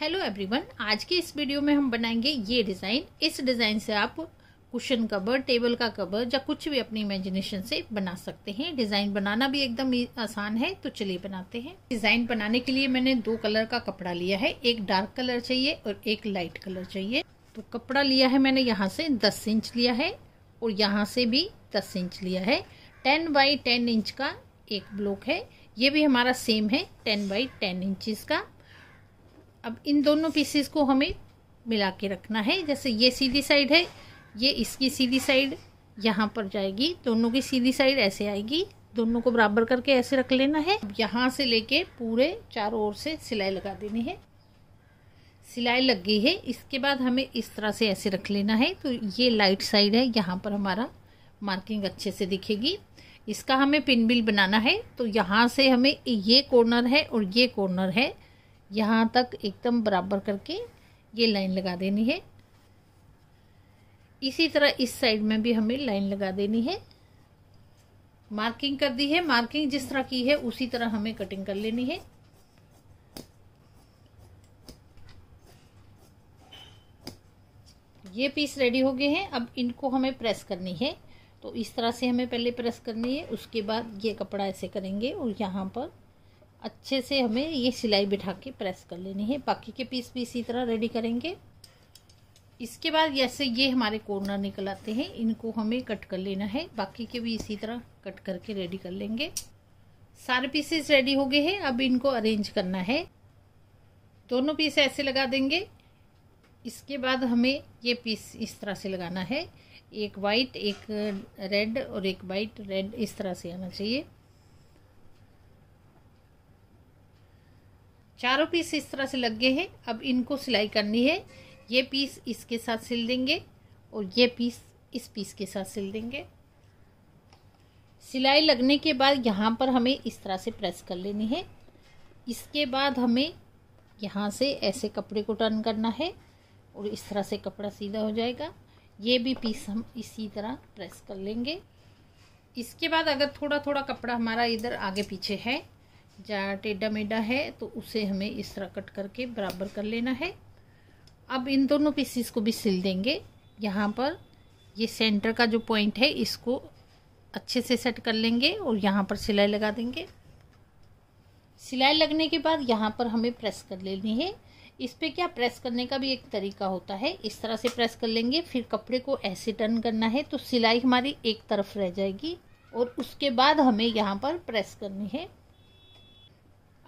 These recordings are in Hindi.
हेलो एवरीवन आज के इस वीडियो में हम बनाएंगे ये डिज़ाइन इस डिज़ाइन से आप कुशन कवर टेबल का कवर या कुछ भी अपनी इमेजिनेशन से बना सकते हैं डिज़ाइन बनाना भी एकदम आसान है तो चलिए बनाते हैं डिज़ाइन बनाने के लिए मैंने दो कलर का कपड़ा लिया है एक डार्क कलर चाहिए और एक लाइट कलर चाहिए तो कपड़ा लिया है मैंने यहाँ से दस इंच लिया है और यहाँ से भी दस इंच लिया है टेन बाई टेन इंच का एक ब्लॉक है ये भी हमारा सेम है टेन बाई टेन इंच का अब इन दोनों पीसेस को हमें मिला के रखना है जैसे ये सीधी साइड है ये इसकी सीधी साइड यहाँ पर जाएगी दोनों की सीधी साइड ऐसे आएगी दोनों को बराबर करके ऐसे रख लेना है अब यहाँ से लेके पूरे चारों ओर से सिलाई लगा देनी है सिलाई लग गई है इसके बाद हमें इस तरह से ऐसे रख लेना है तो ये लाइट साइड है यहाँ पर हमारा मार्किंग अच्छे से दिखेगी इसका हमें पिन बिल बनाना है तो यहाँ से हमें ये कॉर्नर है और ये कॉर्नर है यहाँ तक एकदम बराबर करके ये लाइन लगा देनी है इसी तरह इस साइड में भी हमें लाइन लगा देनी है मार्किंग कर दी है मार्किंग जिस तरह की है उसी तरह हमें कटिंग कर लेनी है ये पीस रेडी हो गए हैं अब इनको हमें प्रेस करनी है तो इस तरह से हमें पहले प्रेस करनी है उसके बाद ये कपड़ा ऐसे करेंगे और यहाँ पर अच्छे से हमें ये सिलाई बिठा के प्रेस कर लेनी है बाकी के पीस भी इसी तरह रेडी करेंगे इसके बाद जैसे ये हमारे कॉर्नर निकल आते हैं इनको हमें कट कर लेना है बाकी के भी इसी तरह कट करके रेडी कर लेंगे सारे पीसेस रेडी हो गए हैं अब इनको अरेंज करना है दोनों पीस ऐसे लगा देंगे इसके बाद हमें ये पीस इस तरह से लगाना है एक वाइट एक रेड और एक वाइट रेड इस तरह से आना चाहिए चारों पीस इस तरह से लग गए हैं अब इनको सिलाई करनी है ये पीस इसके साथ सिल देंगे और ये पीस इस पीस के साथ सिल देंगे सिलाई लगने के बाद यहाँ पर हमें इस तरह से प्रेस कर लेनी है इसके बाद हमें यहाँ से ऐसे कपड़े को टर्न करना है और इस तरह से कपड़ा सीधा हो जाएगा ये भी पीस हम इसी तरह प्रेस कर लेंगे इसके बाद अगर थोड़ा थोड़ा कपड़ा हमारा इधर आगे पीछे है जहाँ टेढ़ा मेढ़ा है तो उसे हमें इस तरह कट करके बराबर कर लेना है अब इन दोनों पीसीस को भी सिल देंगे यहाँ पर ये सेंटर का जो पॉइंट है इसको अच्छे से सेट कर लेंगे और यहाँ पर सिलाई लगा देंगे सिलाई लगने के बाद यहाँ पर हमें प्रेस कर लेनी है इस पर क्या प्रेस करने का भी एक तरीका होता है इस तरह से प्रेस कर लेंगे फिर कपड़े को ऐसे टर्न करना है तो सिलाई हमारी एक तरफ रह जाएगी और उसके बाद हमें यहाँ पर प्रेस करनी है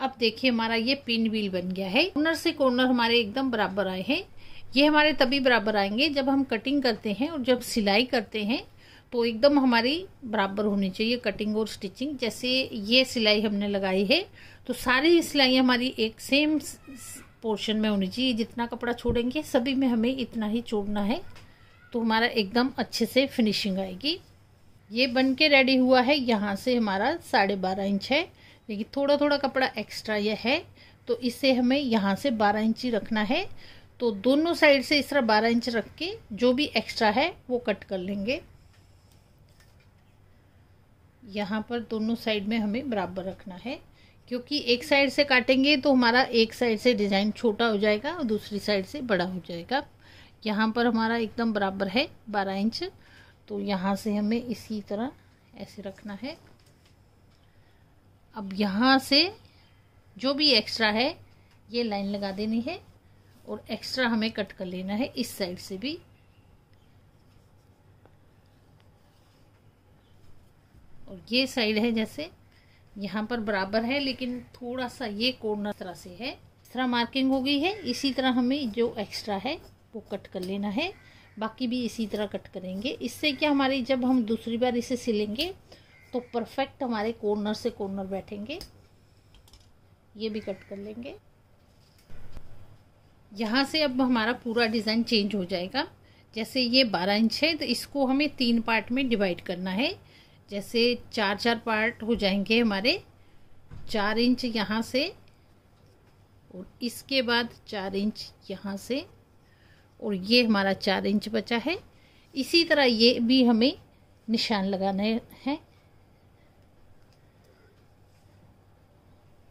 अब देखिए हमारा ये पिन व्हील बन गया है कॉर्नर से कॉर्नर हमारे एकदम बराबर आए हैं ये हमारे तभी बराबर आएंगे जब हम कटिंग करते हैं और जब सिलाई करते हैं तो एकदम हमारी बराबर होनी चाहिए कटिंग और स्टिचिंग जैसे ये सिलाई हमने लगाई है तो सारी सिलाई हमारी एक सेम पोर्शन में होनी चाहिए जितना कपड़ा छोड़ेंगे सभी में हमें इतना ही छोड़ना है तो हमारा एकदम अच्छे से फिनिशिंग आएगी ये बन के रेडी हुआ है यहाँ से हमारा साढ़े बारह इंच है देखिए थोड़ा थोड़ा कपड़ा एक्स्ट्रा यह है तो इसे हमें यहाँ से बारह इंची रखना है तो दोनों साइड से इस तरह बारह इंच रख के जो भी एक्स्ट्रा है वो कट कर लेंगे यहाँ पर दोनों साइड में हमें बराबर रखना है क्योंकि एक साइड से काटेंगे तो हमारा एक साइड से डिज़ाइन छोटा हो जाएगा और दूसरी साइड से बड़ा हो जाएगा यहाँ पर हमारा एकदम बराबर है बारह इंच तो यहाँ से हमें इसी तरह ऐसे रखना है अब यहाँ से जो भी एक्स्ट्रा है ये लाइन लगा देनी है और एक्स्ट्रा हमें कट कर लेना है इस साइड से भी और ये साइड है जैसे यहाँ पर बराबर है लेकिन थोड़ा सा ये कोर्नर तरह से है इस तरह मार्किंग हो गई है इसी तरह हमें जो एक्स्ट्रा है वो कट कर लेना है बाकी भी इसी तरह कट करेंगे इससे क्या हमारी जब हम दूसरी बार इसे सिलेंगे तो परफेक्ट हमारे कॉर्नर से कॉर्नर बैठेंगे ये भी कट कर लेंगे यहाँ से अब हमारा पूरा डिज़ाइन चेंज हो जाएगा जैसे ये बारह इंच है तो इसको हमें तीन पार्ट में डिवाइड करना है जैसे चार चार पार्ट हो जाएंगे हमारे चार इंच यहाँ से और इसके बाद चार इंच यहाँ से और ये हमारा चार इंच बचा है इसी तरह ये भी हमें निशान लगाना है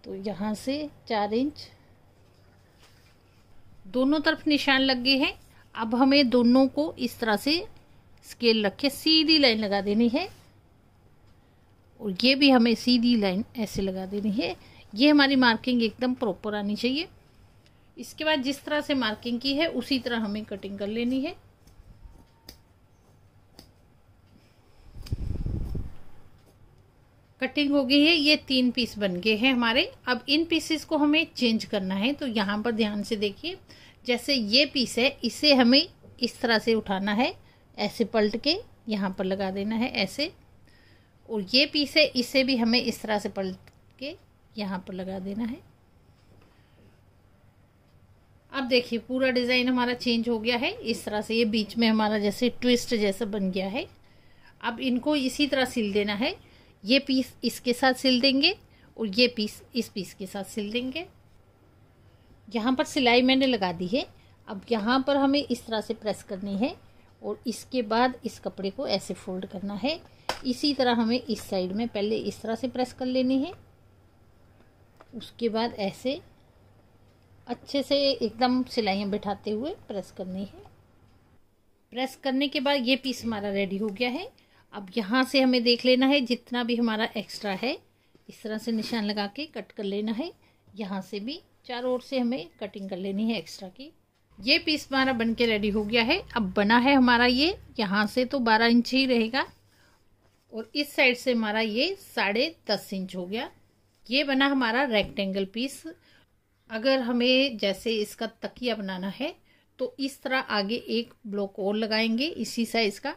तो यहाँ से चार इंच दोनों तरफ निशान लग गए हैं अब हमें दोनों को इस तरह से स्केल रख के सीधी लाइन लगा देनी है और ये भी हमें सीधी लाइन ऐसे लगा देनी है ये हमारी मार्किंग एकदम प्रॉपर आनी चाहिए इसके बाद जिस तरह से मार्किंग की है उसी तरह हमें कटिंग कर लेनी है कटिंग हो गई है ये तीन पीस बन गए हैं हमारे अब इन पीसेस को हमें चेंज करना है तो यहाँ पर ध्यान से देखिए जैसे ये पीस है इसे हमें इस तरह से उठाना है ऐसे पलट के यहाँ पर लगा देना है ऐसे और ये पीस है इसे भी हमें इस तरह से पलट के यहाँ पर लगा देना है अब देखिए पूरा डिज़ाइन हमारा चेंज हो गया है इस तरह से ये बीच में हमारा जैसे ट्विस्ट जैसा बन गया है अब इनको इसी तरह सिल देना है ये पीस इसके साथ सिल देंगे और ये पीस इस पीस के साथ सिल देंगे यहाँ पर सिलाई मैंने लगा दी है अब यहाँ पर हमें इस तरह से प्रेस करनी है और इसके बाद इस कपड़े को ऐसे फोल्ड करना है इसी तरह हमें इस साइड में पहले इस तरह से प्रेस कर लेनी है उसके बाद ऐसे अच्छे से एकदम सिलाइयाँ बिठाते हुए प्रेस करनी है प्रेस करने के बाद ये पीस हमारा रेडी हो गया है अब यहाँ से हमें देख लेना है जितना भी हमारा एक्स्ट्रा है इस तरह से निशान लगा के कट कर लेना है यहाँ से भी चारों ओर से हमें कटिंग कर लेनी है एक्स्ट्रा की ये पीस हमारा बन के रेडी हो गया है अब बना है हमारा ये यहाँ से तो बारह इंच ही रहेगा और इस साइड से हमारा ये साढ़े दस इंच हो गया ये बना हमारा रेक्टेंगल पीस अगर हमें जैसे इसका तकिया बनाना है तो इस तरह आगे एक ब्लॉक और लगाएंगे इसी साइज़ का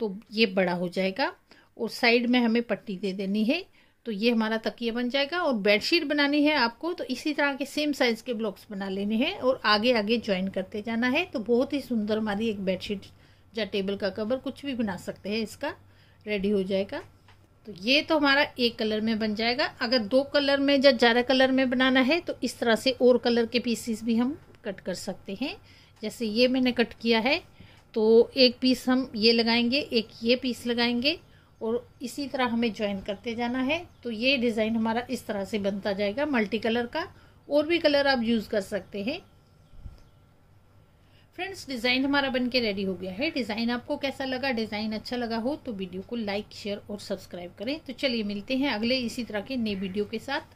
तो ये बड़ा हो जाएगा और साइड में हमें पट्टी दे देनी है तो ये हमारा तकिया बन जाएगा और बेडशीट बनानी है आपको तो इसी तरह के सेम साइज़ के ब्लॉक्स बना लेने हैं और आगे आगे ज्वाइन करते जाना है तो बहुत ही सुंदर हमारी एक बेडशीट या टेबल का कवर कुछ भी बना सकते हैं इसका रेडी हो जाएगा तो ये तो हमारा एक कलर में बन जाएगा अगर दो कलर में या ज़्यादा कलर में बनाना है तो इस तरह से और कलर के पीसीस भी हम कट कर सकते हैं जैसे ये मैंने कट किया है तो एक पीस हम ये लगाएंगे एक ये पीस लगाएंगे और इसी तरह हमें ज्वाइन करते जाना है तो ये डिज़ाइन हमारा इस तरह से बनता जाएगा मल्टी कलर का और भी कलर आप यूज़ कर सकते हैं फ्रेंड्स डिज़ाइन हमारा बन के रेडी हो गया है डिज़ाइन आपको कैसा लगा डिज़ाइन अच्छा लगा हो तो वीडियो को लाइक शेयर और सब्सक्राइब करें तो चलिए मिलते हैं अगले इसी तरह के नए वीडियो के साथ